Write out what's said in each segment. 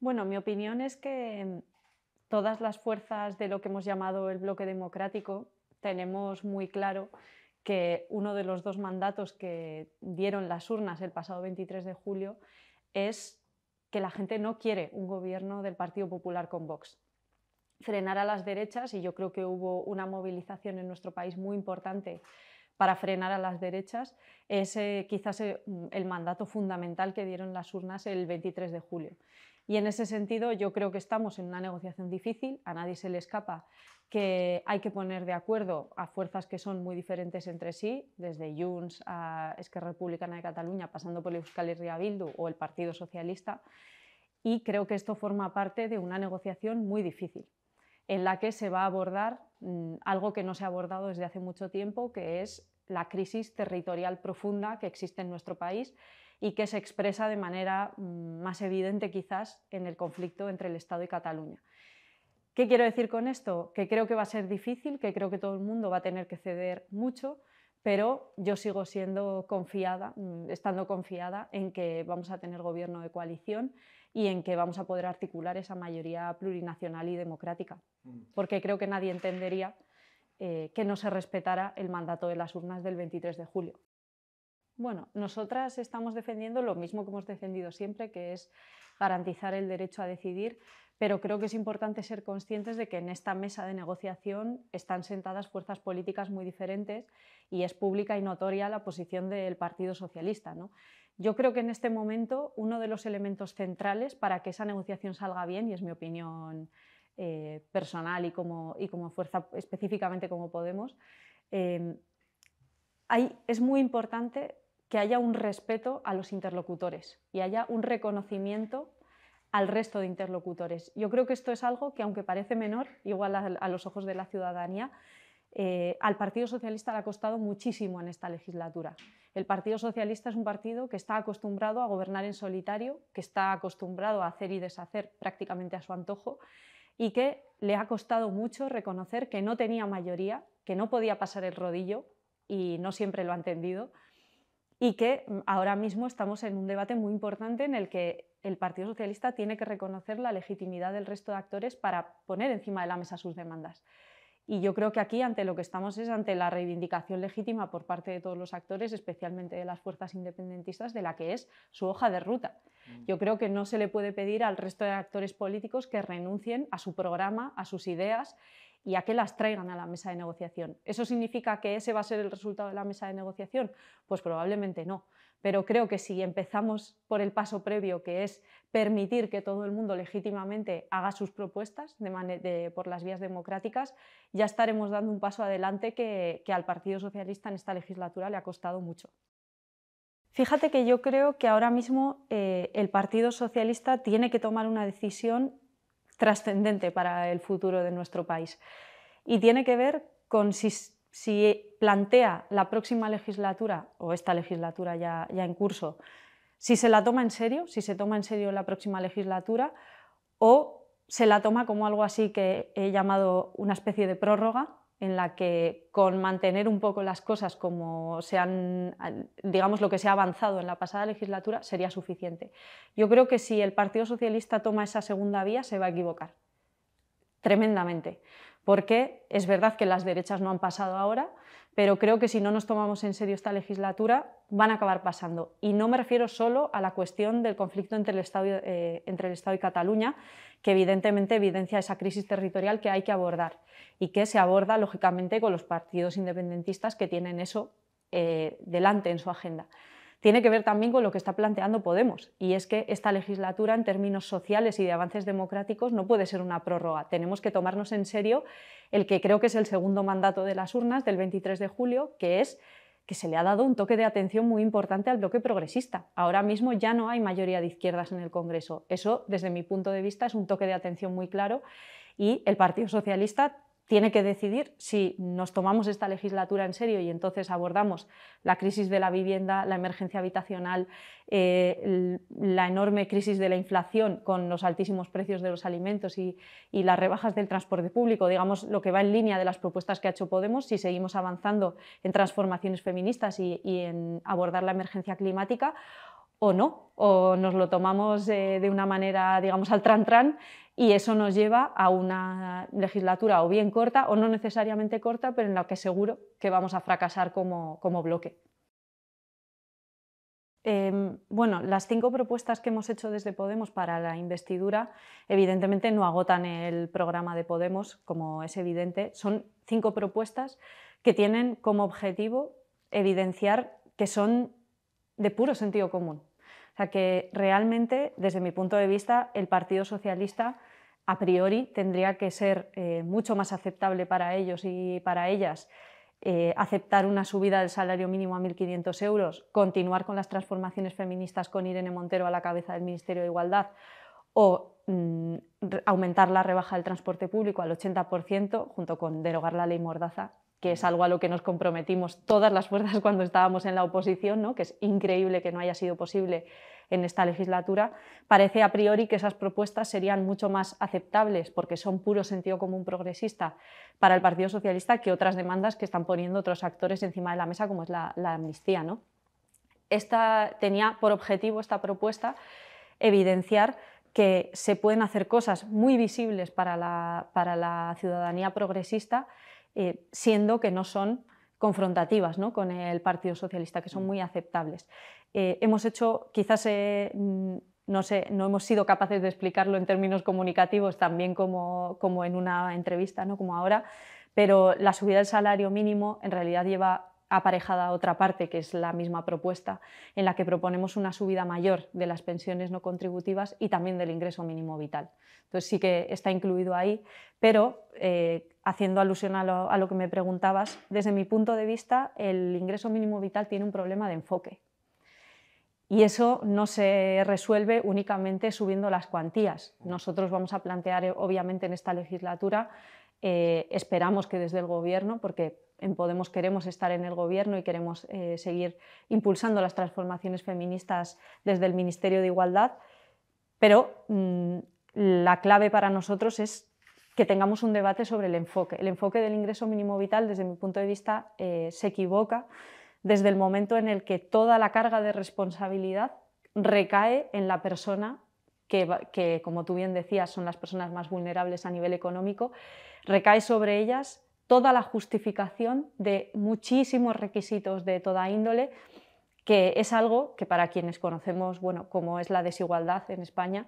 Bueno, mi opinión es que todas las fuerzas de lo que hemos llamado el bloque democrático tenemos muy claro que uno de los dos mandatos que dieron las urnas el pasado 23 de julio es que la gente no quiere un gobierno del Partido Popular con Vox. Frenar a las derechas, y yo creo que hubo una movilización en nuestro país muy importante para frenar a las derechas, es eh, quizás eh, el mandato fundamental que dieron las urnas el 23 de julio. Y en ese sentido yo creo que estamos en una negociación difícil, a nadie se le escapa que hay que poner de acuerdo a fuerzas que son muy diferentes entre sí, desde Junts a Esquerra Republicana de Cataluña, pasando por Euskal Herria Bildu o el Partido Socialista, y creo que esto forma parte de una negociación muy difícil en la que se va a abordar mm, algo que no se ha abordado desde hace mucho tiempo, que es la crisis territorial profunda que existe en nuestro país y que se expresa de manera mm, más evidente quizás en el conflicto entre el Estado y Cataluña. ¿Qué quiero decir con esto? Que creo que va a ser difícil, que creo que todo el mundo va a tener que ceder mucho, pero yo sigo siendo confiada, mm, estando confiada en que vamos a tener gobierno de coalición y en que vamos a poder articular esa mayoría plurinacional y democrática. Mm. Porque creo que nadie entendería eh, que no se respetara el mandato de las urnas del 23 de julio. Bueno, nosotras estamos defendiendo lo mismo que hemos defendido siempre, que es garantizar el derecho a decidir, pero creo que es importante ser conscientes de que en esta mesa de negociación están sentadas fuerzas políticas muy diferentes y es pública y notoria la posición del Partido Socialista. Yo creo que en este momento uno de los elementos centrales para que esa negociación salga bien, y es mi opinión eh, personal y como, y como fuerza específicamente como Podemos, eh, es muy importante que haya un respeto a los interlocutores y haya un reconocimiento al resto de interlocutores. Yo creo que esto es algo que, aunque parece menor, igual a, los ojos de la ciudadanía, eh, al Partido Socialista le ha costado muchísimo en esta legislatura. El Partido Socialista es un partido que está acostumbrado a gobernar en solitario, que está acostumbrado a hacer y deshacer prácticamente a su antojo y que le ha costado mucho reconocer que no tenía mayoría, que no podía pasar el rodillo y no siempre lo ha entendido y que mm, ahora mismo estamos en un debate muy importante en el que el Partido Socialista tiene que reconocer la legitimidad del resto de actores para poner encima de la mesa sus demandas. Y yo creo que aquí ante lo que estamos es ante la reivindicación legítima por parte de todos los actores, especialmente de las fuerzas independentistas, de la que es su hoja de ruta. Mm. Yo creo que no se le puede pedir al resto de actores políticos que renuncien a su programa, a sus ideas y a que las traigan a la mesa de negociación. ¿Eso significa que ese va a ser el resultado de la mesa de negociación? Pues probablemente no. Pero creo que si empezamos por el paso previo, que es permitir que todo el mundo legítimamente haga sus propuestas por las vías democráticas, ya estaremos dando un paso adelante que, al Partido Socialista en esta legislatura le ha costado mucho. Fíjate que yo creo que ahora mismo eh, el Partido Socialista tiene que tomar una decisión trascendente para el futuro de nuestro país. Y tiene que ver con si, plantea la próxima legislatura, o esta legislatura ya en curso, si se la toma en serio, si se toma en serio la próxima legislatura, o se la toma como algo así que he llamado una especie de prórroga, en la que con mantener un poco las cosas como se digamos, lo que se ha avanzado en la pasada legislatura sería suficiente. Yo creo que si el Partido Socialista toma esa segunda vía se va a equivocar tremendamente, porque es verdad que las derechas no han pasado ahora, pero creo que si no nos tomamos en serio esta legislatura van a acabar pasando. Y no me refiero solo a la cuestión del conflicto entre eh, entre el Estado y Cataluña, que evidentemente evidencia esa crisis territorial que hay que abordar y que se aborda lógicamente con los partidos independentistas que tienen eso eh, delante en su agenda. Tiene que ver también con lo que está planteando Podemos, y es que esta legislatura en términos sociales y de avances democráticos no puede ser una prórroga. Tenemos que tomarnos en serio el que creo que es el segundo mandato de las urnas del 23 de julio, que es que se le ha dado un toque de atención muy importante al bloque progresista. Ahora mismo ya no hay mayoría de izquierdas en el Congreso. Eso, desde mi punto de vista, es un toque de atención muy claro y el Partido Socialista tiene que decidir si nos tomamos esta legislatura en serio y entonces abordamos la crisis de la vivienda, la emergencia habitacional, eh, la enorme crisis de la inflación con los altísimos precios de los alimentos y, las rebajas del transporte público, digamos, lo que va en línea de las propuestas que ha hecho Podemos, si seguimos avanzando en transformaciones feministas y, en abordar la emergencia climática o no, o nos lo tomamos eh, de una manera, digamos, al tran-tran y eso nos lleva a una legislatura o bien corta o no necesariamente corta, pero en la que seguro que vamos a fracasar como, bloque. Em, bueno, las cinco propuestas que hemos hecho desde Podemos para la investidura evidentemente no agotan el programa de Podemos, como es evidente. Son cinco propuestas que tienen como objetivo evidenciar que son de puro sentido común. O sea, que realmente, desde mi punto de vista, el Partido Socialista a priori tendría que ser eh, mucho más aceptable para ellos y para ellas eh, aceptar una subida del salario mínimo a 1.500 euros, continuar con las transformaciones feministas con Irene Montero a la cabeza del Ministerio de Igualdad o mm, aumentar la rebaja del transporte público al 80% junto con derogar la ley Mordaza, que es algo a lo que nos comprometimos todas las fuerzas cuando estábamos en la oposición, ¿no? que es increíble que no haya sido posible en esta legislatura, parece a priori que esas propuestas serían mucho más aceptables, porque son puro sentido común progresista para el Partido Socialista, que otras demandas que están poniendo otros actores encima de la mesa, como es la, amnistía. ¿no? Esta tenía por objetivo esta propuesta evidenciar que se pueden hacer cosas muy visibles para la, para la ciudadanía progresista, eh, siendo que no son confrontativas ¿no? con el Partido Socialista, que son mm. muy aceptables. Eh, hemos hecho, quizás eh, mm, no, sé, no hemos sido capaces de explicarlo en términos comunicativos, también como, como en una entrevista, ¿no? como ahora, pero la subida del salario mínimo en realidad lleva aparejada a otra parte, que es la misma propuesta, en la que proponemos una subida mayor de las pensiones no contributivas y también del ingreso mínimo vital. Entonces sí que está incluido ahí, pero eh, haciendo alusión a lo que me preguntabas, desde mi punto de vista, el ingreso mínimo vital tiene un problema de enfoque. Y eso no se resuelve únicamente subiendo las cuantías. Nosotros vamos a plantear, eh, obviamente, en esta legislatura eh, esperamos que desde el Gobierno, porque en Podemos queremos estar en el Gobierno y queremos eh, seguir impulsando las transformaciones feministas desde el Ministerio de Igualdad, pero mm, la clave para nosotros es que tengamos un debate sobre el enfoque. El enfoque del ingreso mínimo vital, desde mi punto de vista, eh, se equivoca desde el momento en el que toda la carga de responsabilidad recae en la persona que, como tú bien decías, son las personas más vulnerables a nivel económico, recae sobre ellas toda la justificación de muchísimos requisitos de toda índole, que es algo que para quienes conocemos, bueno, cómo es la desigualdad en España,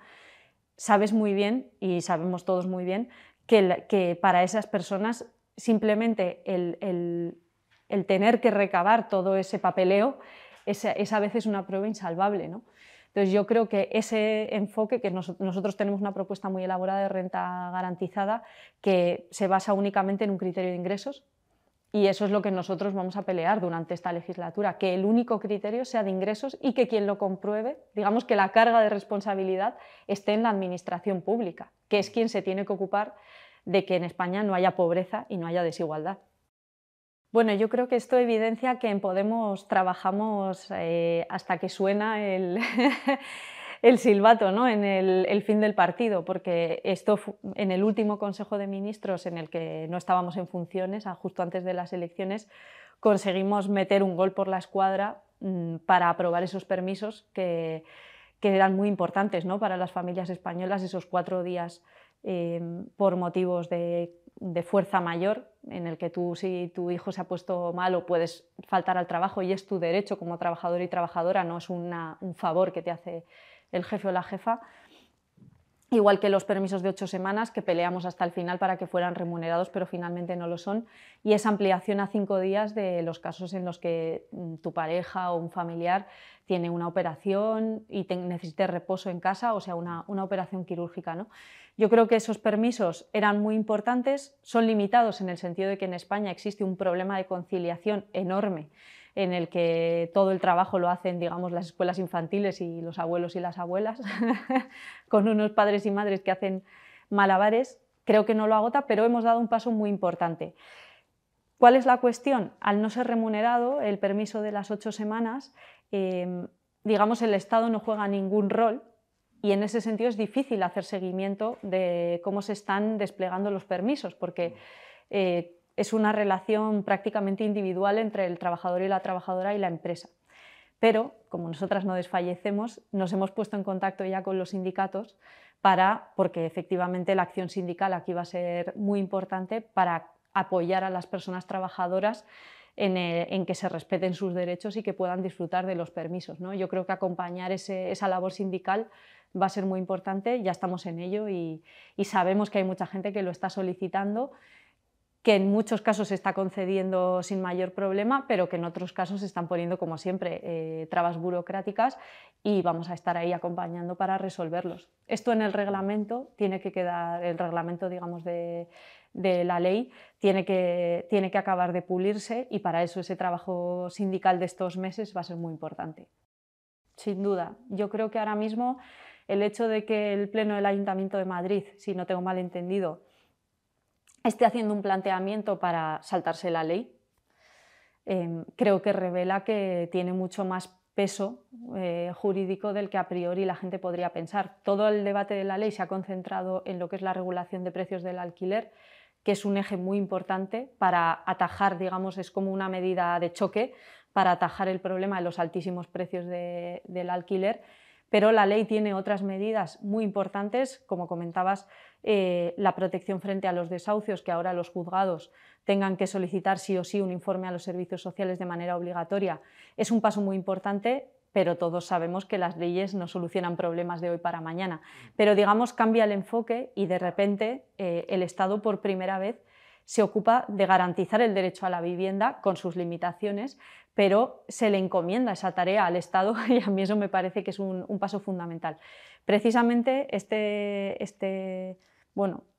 sabes muy bien y sabemos todos muy bien que, para esas personas simplemente el, tener que recabar todo ese papeleo es, a veces una prueba insalvable, ¿no? Entonces yo creo que ese enfoque, que nosotros tenemos una propuesta muy elaborada de renta garantizada, que se basa únicamente en un criterio de ingresos, y eso es lo que nosotros vamos a pelear durante esta legislatura, que el único criterio sea de ingresos y que quien lo compruebe, digamos que la carga de responsabilidad esté en la administración pública, que es quien se tiene que ocupar de que en España no haya pobreza y no haya desigualdad. Bueno, yo creo que esto evidencia que en Podemos trabajamos eh, hasta que suena el, silbato ¿no? en el, fin del partido, porque esto en el último Consejo de Ministros en el que no estábamos en funciones, justo antes de las elecciones, conseguimos meter un gol por la escuadra mm, para aprobar esos permisos que, eran muy importantes para las familias españolas, esos cuatro días eh, por motivos de de fuerza mayor, en el que tú, si tu hijo se ha puesto o puedes faltar al trabajo y es tu derecho como trabajador y trabajadora, no es un favor que te hace el jefe o la jefa. Igual que los permisos de ocho semanas, que peleamos hasta el final para que fueran remunerados, pero finalmente no lo son. Y esa ampliación a cinco días de los casos en los que mm, tu pareja o un familiar tiene una operación y necesite reposo en casa, o sea, una, una operación quirúrgica. ¿no? Yo creo que esos permisos eran muy importantes, son limitados en el sentido de que en España existe un problema de conciliación enorme en el que todo el trabajo lo hacen, digamos, las escuelas infantiles y los abuelos y las abuelas, con unos padres y madres que hacen malabares. Creo que no lo agota, pero hemos dado un paso muy importante. ¿Cuál es la cuestión? Al no ser remunerado el permiso de las ocho semanas, eh, digamos, el Estado no juega ningún rol y en ese sentido es difícil hacer seguimiento de cómo se están desplegando los permisos, porque eh, es una relación prácticamente individual entre el trabajador y la trabajadora y la empresa. Pero, como nosotras no desfallecemos, nos hemos puesto en contacto ya con los sindicatos para, porque efectivamente la acción sindical aquí va a ser muy importante para apoyar a las personas trabajadoras eh, en, que se respeten sus derechos y que puedan disfrutar de los permisos. ¿no? Yo creo que acompañar esa labor sindical va a ser muy importante, ya estamos en ello y sabemos que hay mucha gente que lo está solicitando que en muchos casos se está concediendo sin mayor problema, pero que en otros casos se están poniendo, como siempre, eh, trabas burocráticas y vamos a estar ahí acompañando para resolverlos. Esto en el reglamento tiene que quedar, el reglamento, digamos, de, la ley tiene que, tiene que acabar de pulirse y para eso ese trabajo sindical de estos meses va a ser muy importante. Sin duda, yo creo que ahora mismo el hecho de que el Pleno del Ayuntamiento de Madrid, si no tengo mal entendido, esté haciendo un planteamiento para saltarse la ley, em, creo que revela que tiene mucho más peso eh, jurídico del que a priori la gente podría pensar. Todo el debate de la ley se ha concentrado en lo que es la regulación de precios del alquiler, que es un eje muy importante para atajar, digamos, es como una medida de choque para atajar el problema de los altísimos precios del alquiler pero la ley tiene otras medidas muy importantes, como comentabas, eh, la protección frente a los desahucios, que ahora los juzgados tengan que solicitar sí o sí un informe a los servicios sociales de manera obligatoria. Es un paso muy importante, pero todos sabemos que las leyes no solucionan problemas de hoy para mañana. Pero digamos, cambia el enfoque y de repente eh, el Estado por primera vez se ocupa de garantizar el derecho a la vivienda con sus limitaciones, pero se le encomienda esa tarea al Estado y a mí eso me parece que es un, paso fundamental. Precisamente este, este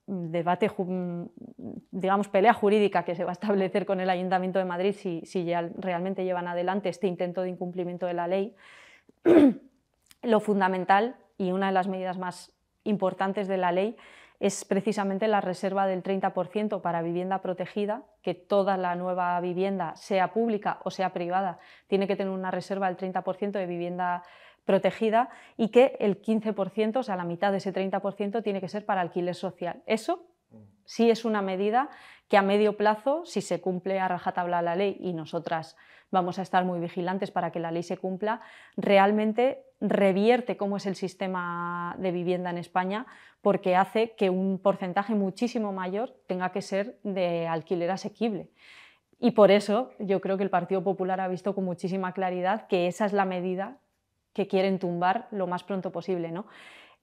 debate, digamos, pelea jurídica que se va a establecer con el Ayuntamiento de Madrid si, si realmente llevan adelante este intento de incumplimiento de la ley, lo fundamental y una de las medidas más importantes de la ley es precisamente la reserva del 30% para vivienda protegida, que toda la nueva vivienda, sea pública o sea privada, tiene que tener una reserva del 30% de vivienda protegida y que el 15%, o sea, la mitad de ese 30% tiene que ser para alquiler social. Eso sí es una medida que a medio plazo, si se cumple a rajatabla la ley y nosotras vamos a estar muy vigilantes para que la ley se cumpla, realmente revierte cómo es el sistema de vivienda en España porque hace que un porcentaje muchísimo mayor tenga que ser de alquiler asequible. Y por eso yo creo que el Partido Popular ha visto con muchísima claridad que esa es la medida que quieren tumbar lo más pronto posible. ¿no?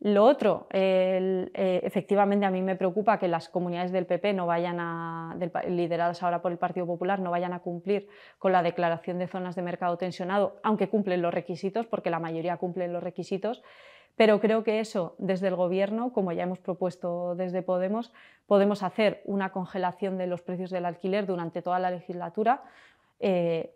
Lo otro, eh, efectivamente a mí me preocupa que las comunidades del PP no vayan a, lideradas ahora por el Partido Popular, no vayan a cumplir con la declaración de zonas de mercado tensionado, aunque cumplen los requisitos, porque la mayoría cumplen los requisitos. Pero creo que eso, desde el Gobierno, como ya hemos propuesto desde Podemos, podemos hacer una congelación de los precios del alquiler durante toda la legislatura, eh,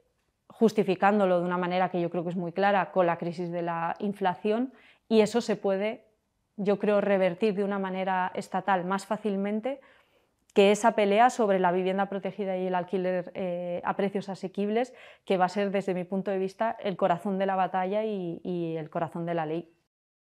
justificándolo de una manera que yo creo que es muy clara con la crisis de la inflación, y eso se puede yo creo, revertir de una manera estatal más fácilmente que esa pelea sobre la vivienda protegida y el alquiler eh, a precios asequibles, que va a ser, desde mi punto de vista, el corazón de la batalla y, y el corazón de la ley.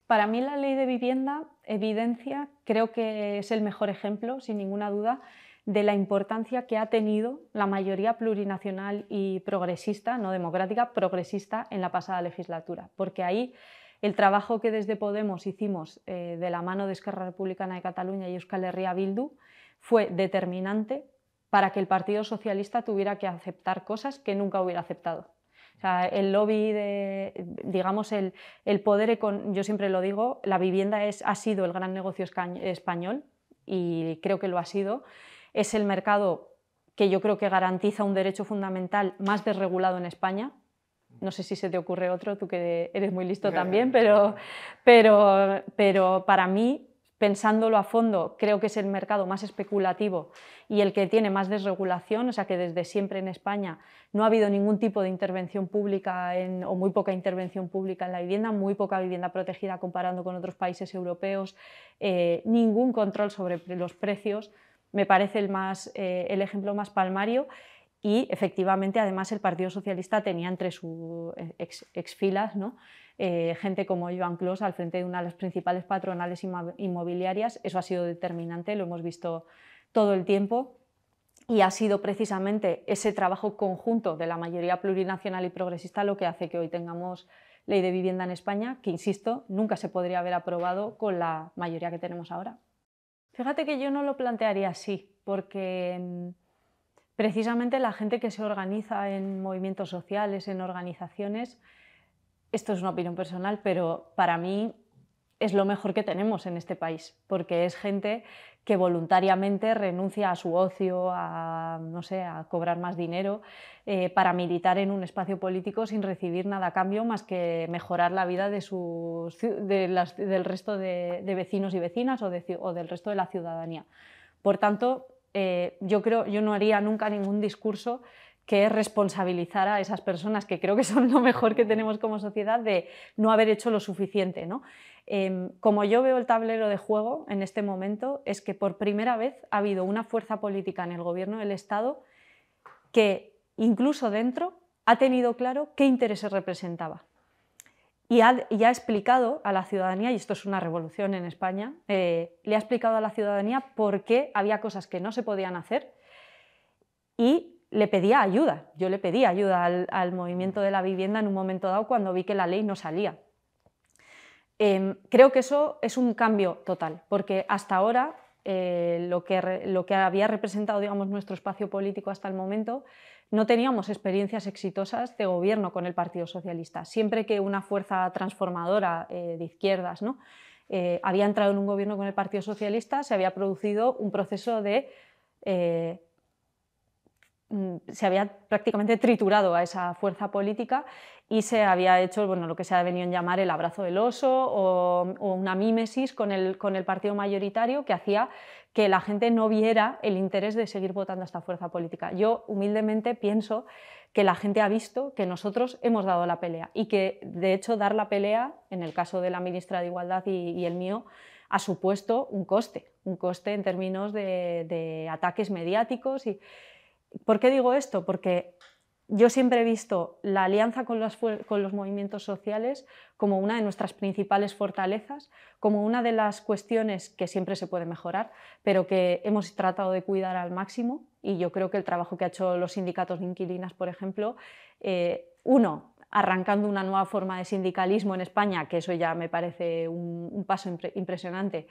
Para mí la ley de vivienda evidencia, creo que es el mejor ejemplo, sin ninguna duda, de la importancia que ha tenido la mayoría plurinacional y progresista, no democrática, progresista en la pasada legislatura, porque ahí el trabajo que desde Podemos hicimos eh, de la mano de Esquerra Republicana de Cataluña y Euskal Herria Bildu fue determinante para que el Partido Socialista tuviera que aceptar cosas que nunca hubiera aceptado. el lobby digamos, el, poder, econ, yo siempre lo digo, la vivienda es, ha sido el gran negocio español y creo que lo ha sido. Es el mercado que yo creo que garantiza un derecho fundamental más desregulado en España, no sé si se te ocurre otro, tú que eres muy listo también, pero, pero, pero para mí, pensándolo a fondo, creo que es el mercado más especulativo y el que tiene más desregulación, o sea que desde siempre en España no ha habido ningún tipo de intervención pública o muy poca intervención pública en la vivienda, muy poca vivienda protegida comparando con otros países europeos, eh, ningún control sobre los precios, me parece el, más, eh, el ejemplo más palmario y efectivamente, además, el Partido Socialista tenía entre sus eh, ex, filas eh, gente como Joan Clos al frente de una de las principales patronales inmobiliarias. Eso ha sido determinante, lo hemos visto todo el tiempo. Y ha sido precisamente ese trabajo conjunto de la mayoría plurinacional y progresista lo que hace que hoy tengamos ley de vivienda en España, que, insisto, nunca se podría haber aprobado con la mayoría que tenemos ahora. Fíjate que yo no lo plantearía así, porque mm, precisamente la gente que se organiza en movimientos sociales, en organizaciones, esto es una opinión personal, pero para mí es lo mejor que tenemos en este país, porque es gente que voluntariamente renuncia a su ocio, a, no cobrar más dinero, eh, para militar en un espacio político sin recibir nada a cambio más que mejorar la vida de sus, del resto de, vecinos y vecinas o, o del resto de la ciudadanía. Por tanto, eh, yo creo, yo no haría nunca ningún discurso que responsabilizara a esas personas que creo que son lo mejor que tenemos como sociedad de no haber hecho lo suficiente. Em, como yo veo el tablero de juego en este momento, es que por primera vez ha habido una fuerza política en el gobierno del Estado que incluso dentro ha tenido claro qué intereses representaba y ha, explicado a la ciudadanía, y esto es una revolución en España, eh, le ha explicado a la ciudadanía por qué había cosas que no se podían hacer y le pedía ayuda. Yo le pedí ayuda al, movimiento de la vivienda en un momento dado cuando vi que la ley no salía. Em, creo que eso es un cambio total, porque hasta ahora eh, lo, que, lo que había representado digamos, nuestro espacio político hasta el momento no teníamos experiencias exitosas de gobierno con el Partido Socialista. Siempre que una fuerza transformadora eh, de izquierdas eh, había entrado en un gobierno con el Partido Socialista, se había producido un proceso de... Eh, mm, se había prácticamente triturado a esa fuerza política y se había hecho bueno, lo que se ha venido a llamar el abrazo del oso o, una mímesis con el, con el partido mayoritario que hacía que la gente no viera el interés de seguir votando a esta fuerza política. Yo humildemente pienso que la gente ha visto que nosotros hemos dado la pelea y que, de hecho, dar la pelea, en el caso de la ministra de Igualdad y, el mío, ha supuesto un coste, un coste en términos de, ataques mediáticos. Y... ¿Por qué digo esto? Porque yo siempre he visto la alianza con los, con los, movimientos sociales como una de nuestras principales fortalezas, como una de las cuestiones que siempre se puede mejorar, pero que hemos tratado de cuidar al máximo. Y yo creo que el trabajo que han hecho los sindicatos de inquilinas, por ejemplo, eh, uno, arrancando una nueva forma de sindicalismo en España, que eso ya me parece un, paso impresionante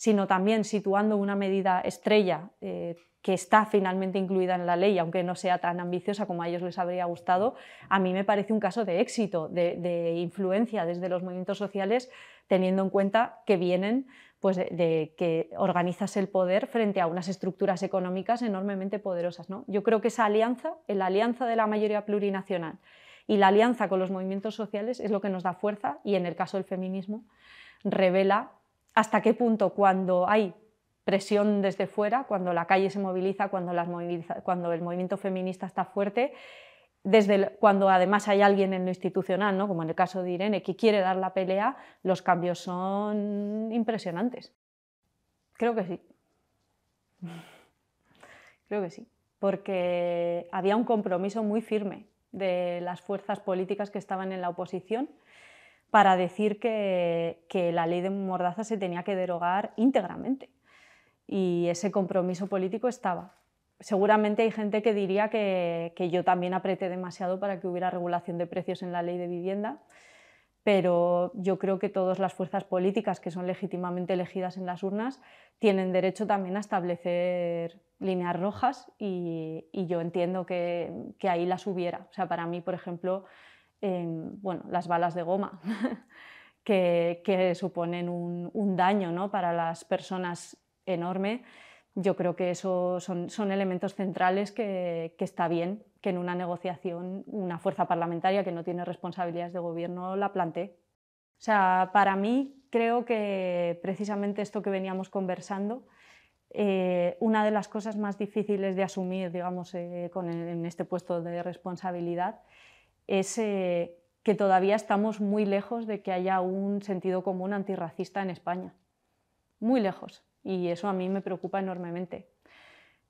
sino también situando una medida estrella eh, que está finalmente incluida en la ley, aunque no sea tan ambiciosa como a ellos les habría gustado, a mí me parece un caso de éxito, de, influencia desde los movimientos sociales, teniendo en cuenta que vienen pues de, que organizas el poder frente a unas estructuras económicas enormemente poderosas. ¿no? Yo creo que esa alianza, la alianza de la mayoría plurinacional y la alianza con los movimientos sociales es lo que nos da fuerza y en el caso del feminismo revela hasta qué punto cuando hay presión desde fuera, cuando la calle se moviliza, cuando, el movimiento feminista está fuerte, desde cuando además hay alguien en lo institucional, como en el caso de Irene, que quiere dar la pelea, los cambios son impresionantes. Creo que sí. Creo que sí. Porque había un compromiso muy firme de las fuerzas políticas que estaban en la oposición para decir que, la ley de Mordaza se tenía que derogar íntegramente. Y ese compromiso político estaba. Seguramente hay gente que diría que, yo también apreté demasiado para que hubiera regulación de precios en la ley de vivienda, pero yo creo que todas las fuerzas políticas que son legítimamente elegidas en las urnas tienen derecho también a establecer líneas rojas y, yo entiendo que, que, ahí las hubiera. O sea, para mí, por ejemplo, bueno, las balas de goma, que, que, suponen un, un daño ¿no? para las personas enorme. Yo creo que eso son, son elementos centrales que, que, está bien que en una negociación una fuerza parlamentaria que no tiene responsabilidades de gobierno la plantee. O sea, para mí creo que precisamente esto que veníamos conversando, eh, una de las cosas más difíciles de asumir, digamos, eh, con en este puesto de responsabilidad es que todavía estamos muy lejos de que haya un sentido común antirracista en España. Muy lejos. Y eso a mí me preocupa enormemente.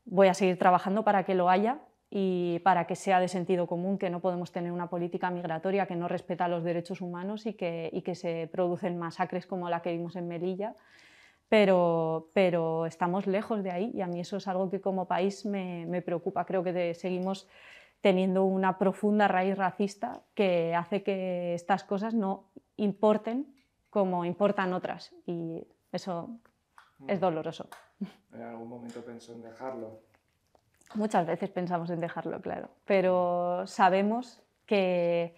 Voy a seguir trabajando para que lo haya y para que sea de sentido común que no podemos tener una política migratoria que no respeta los derechos humanos y que, se producen masacres como la que vimos en Melilla. Pero, estamos lejos de ahí y a mí eso es algo que como país me, preocupa. Creo que seguimos teniendo una profunda raíz racista que hace que estas cosas no importen como importan otras. Y eso es mm. doloroso. ¿En algún momento pensó en dejarlo? Muchas veces pensamos en dejarlo, claro, pero sabemos que,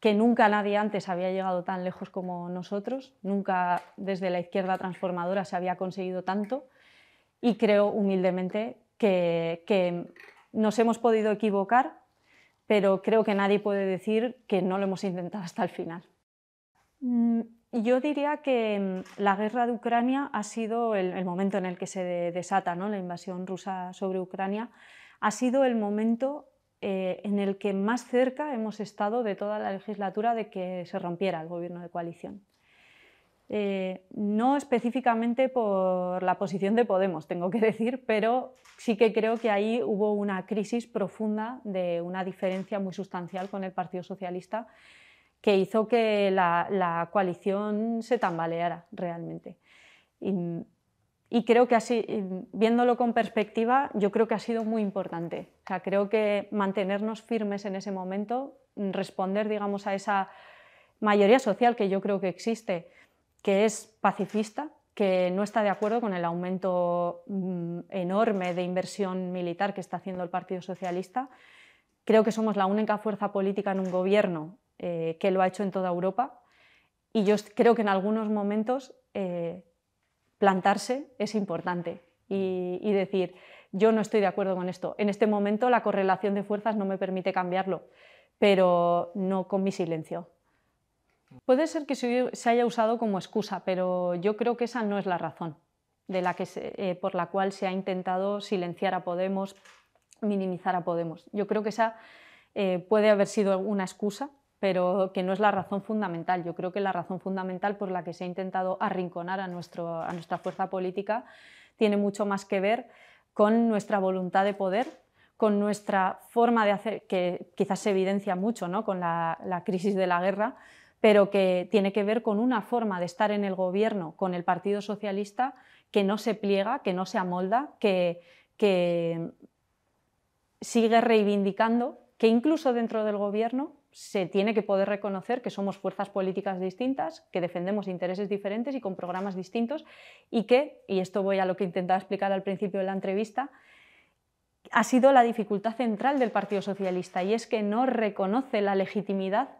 que, nunca nadie antes había llegado tan lejos como nosotros, nunca desde la izquierda transformadora se había conseguido tanto y creo humildemente que, que nos hemos podido equivocar, pero creo que nadie puede decir que no lo hemos intentado hasta el final. Mm, yo diría que mm, la guerra de Ucrania ha sido el, momento en el que se desata la invasión rusa sobre Ucrania, ha sido el momento eh, en el que más cerca hemos estado de toda la legislatura de que se rompiera el gobierno de coalición. Eh, no específicamente por la posición de Podemos, tengo que decir, pero sí que creo que ahí hubo una crisis profunda de una diferencia muy sustancial con el Partido Socialista que hizo que la, coalición se tambaleara realmente. Y, creo que así, viéndolo con perspectiva, yo creo que ha sido muy importante. sea, creo que mantenernos firmes en ese momento, responder, digamos, a esa mayoría social que yo creo que existe, que es pacifista, que no está de acuerdo con el aumento mm, enorme de inversión militar que está haciendo el Partido Socialista. Creo que somos la única fuerza política en un gobierno eh, que lo ha hecho en toda Europa y yo creo que en algunos momentos eh, plantarse es importante y decir, yo no estoy de acuerdo con esto. En este momento la correlación de fuerzas no me permite cambiarlo, pero no con mi silencio. Puede ser que se haya usado como excusa, pero yo creo que esa no es la razón eh, por la cual se ha intentado silenciar a Podemos, minimizar a Podemos. Yo creo que esa eh, puede haber sido una excusa, pero que no es la razón fundamental. Yo creo que la razón fundamental por la que se ha intentado arrinconar a, nuestra fuerza política tiene mucho más que ver con nuestra voluntad de poder, con nuestra forma de hacer, que quizás se evidencia mucho ¿no? con la, la crisis de la guerra, pero que tiene que ver con una forma de estar en el gobierno con el Partido Socialista que no se pliega, que no se amolda, que, sigue reivindicando que incluso dentro del gobierno se tiene que poder reconocer que somos fuerzas políticas distintas, que defendemos intereses diferentes y con programas distintos y que, y esto voy a lo que intentaba explicar al principio de la entrevista, ha sido la dificultad central del Partido Socialista y es que no reconoce la legitimidad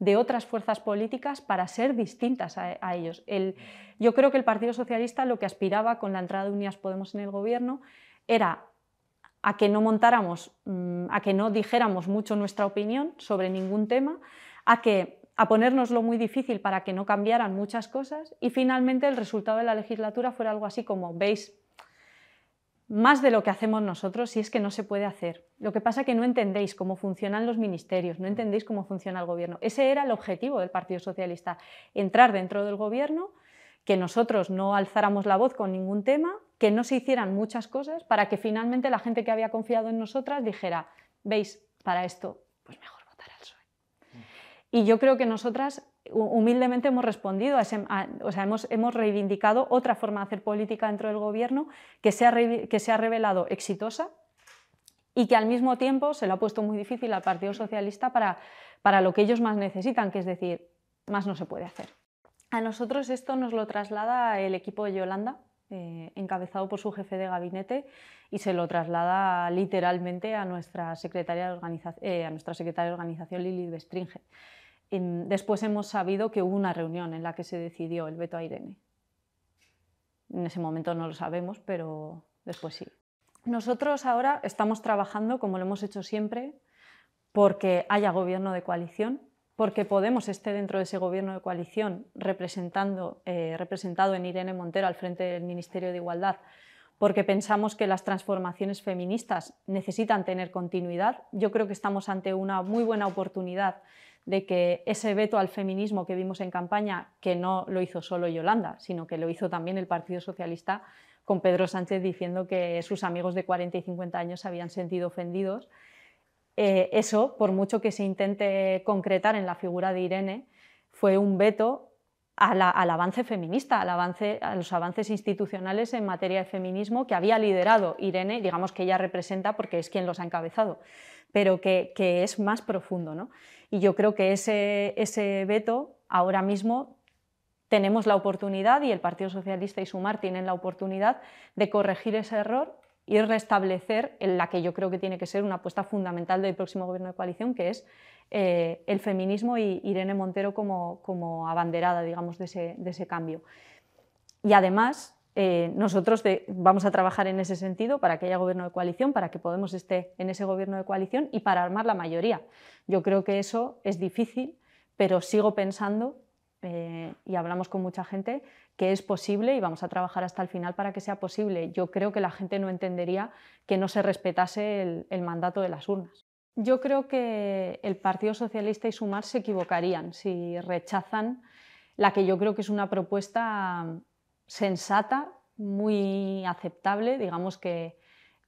de otras fuerzas políticas para ser distintas a, ellos. El, yo creo que el Partido Socialista lo que aspiraba con la entrada de Unidas Podemos en el gobierno era a que no montáramos, mm, a que no dijéramos mucho nuestra opinión sobre ningún tema, a que a ponérnoslo muy difícil para que no cambiaran muchas cosas y finalmente el resultado de la legislatura fuera algo así como, veis, más de lo que hacemos nosotros si es que no se puede hacer. Lo que pasa es que no entendéis cómo funcionan los ministerios, no entendéis cómo funciona el gobierno. Ese era el objetivo del Partido Socialista, entrar dentro del gobierno, que nosotros no alzáramos la voz con ningún tema, que no se hicieran muchas cosas para que finalmente la gente que había confiado en nosotras dijera, veis, para esto, pues mejor votar al PSOE. Y yo creo que nosotras humildemente hemos respondido, o sea, hemos, reivindicado otra forma de hacer política dentro del gobierno que se, ha, que revelado exitosa y que al mismo tiempo se lo ha puesto muy difícil al Partido Socialista para, para lo que ellos más necesitan, que es decir, más no se puede hacer. A nosotros esto nos lo traslada el equipo de Yolanda, eh, encabezado por su jefe de gabinete, y se lo traslada literalmente a nuestra secretaria de, organización, eh, a nuestra secretaria de organización Lili Bestringe. Después hemos sabido que hubo una reunión en la que se decidió el veto a Irene. En ese momento no lo sabemos, pero después sí. Nosotros ahora estamos trabajando, como lo hemos hecho siempre, porque haya gobierno de coalición, porque Podemos estar dentro de ese gobierno de coalición representando, eh, representado en Irene Montero al frente del Ministerio de Igualdad, porque pensamos que las transformaciones feministas necesitan tener continuidad. Yo creo que estamos ante una muy buena oportunidad de que ese veto al feminismo que vimos en campaña, que no lo hizo solo Yolanda, sino que lo hizo también el Partido Socialista con Pedro Sánchez diciendo que sus amigos de 40 y 50 años se habían sentido ofendidos. Eh, eso, por mucho que se intente concretar en la figura de Irene, fue un veto al avance feminista, al avance, a los avances institucionales en materia de feminismo que había liderado Irene, digamos que ella representa porque es quien los ha encabezado, pero que, que es más profundo. ¿no? Y yo creo que ese, veto ahora mismo tenemos la oportunidad, y el Partido Socialista y Sumar tienen la oportunidad, de corregir ese error y restablecer en la que yo creo que tiene que ser una apuesta fundamental del próximo gobierno de coalición, que es eh, el feminismo y Irene Montero como, como abanderada, digamos, de ese, de ese cambio. Y además, eh, nosotros vamos a trabajar en ese sentido para que haya gobierno de coalición, para que Podemos esté en ese gobierno de coalición y para armar la mayoría. Yo creo que eso es difícil, pero sigo pensando eh, y hablamos con mucha gente que es posible y vamos a trabajar hasta el final para que sea posible. Yo creo que la gente no entendería que no se respetase el, el mandato de las urnas. Yo creo que el Partido Socialista y Sumar se equivocarían si rechazan la que yo creo que es una propuesta sensata, muy aceptable. Digamos que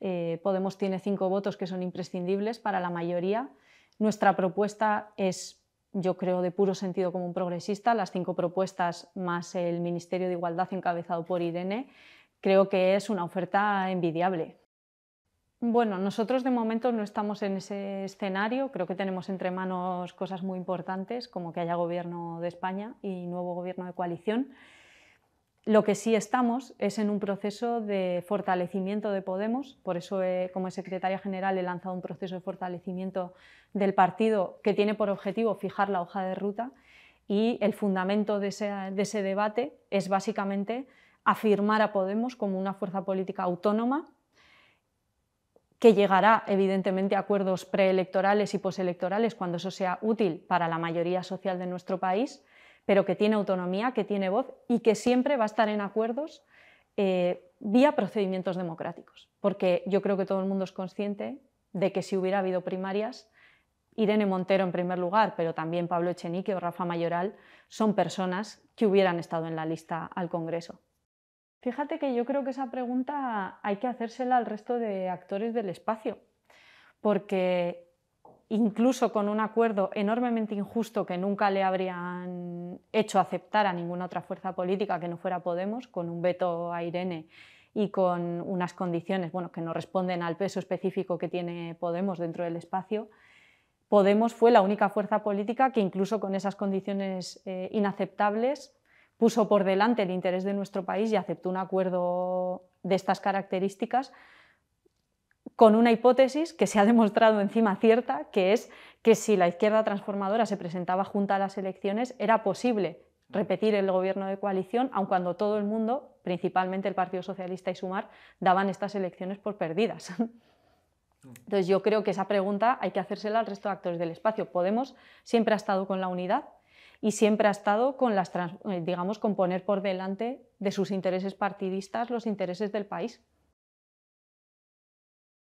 eh, Podemos tiene cinco votos que son imprescindibles para la mayoría. Nuestra propuesta es, yo creo, de puro sentido como un progresista, las cinco propuestas más el Ministerio de Igualdad encabezado por Irene. Creo que es una oferta envidiable. Bueno, nosotros de momento no estamos en ese escenario. Creo que tenemos entre manos cosas muy importantes, como que haya gobierno de España y nuevo gobierno de coalición. Lo que sí estamos es en un proceso de fortalecimiento de Podemos, por eso eh, como secretaria general he lanzado un proceso de fortalecimiento del partido que tiene por objetivo fijar la hoja de ruta y el fundamento de ese, de ese debate es básicamente afirmar a Podemos como una fuerza política autónoma que llegará evidentemente a acuerdos preelectorales y poselectorales cuando eso sea útil para la mayoría social de nuestro país pero que tiene autonomía, que tiene voz y que siempre va a estar en acuerdos eh, vía procedimientos democráticos. Porque yo creo que todo el mundo es consciente de que si hubiera habido primarias, Irene Montero en primer lugar, pero también Pablo Echenique o Rafa Mayoral, son personas que hubieran estado en la lista al Congreso. Fíjate que yo creo que esa pregunta hay que hacérsela al resto de actores del espacio, porque incluso con un acuerdo enormemente injusto que nunca le habrían hecho aceptar a ninguna otra fuerza política que no fuera Podemos, con un veto a Irene y con unas condiciones bueno, que no responden al peso específico que tiene Podemos dentro del espacio. Podemos fue la única fuerza política que incluso con esas condiciones eh, inaceptables puso por delante el interés de nuestro país y aceptó un acuerdo de estas características con una hipótesis que se ha demostrado encima cierta, que es que si la izquierda transformadora se presentaba junta a las elecciones, era posible repetir el gobierno de coalición, aun cuando todo el mundo, principalmente el Partido Socialista y Sumar, daban estas elecciones por perdidas. Entonces yo creo que esa pregunta hay que hacérsela al resto de actores del espacio. Podemos siempre ha estado con la unidad y siempre ha estado con las, eh, digamos, con poner por delante de sus intereses partidistas los intereses del país.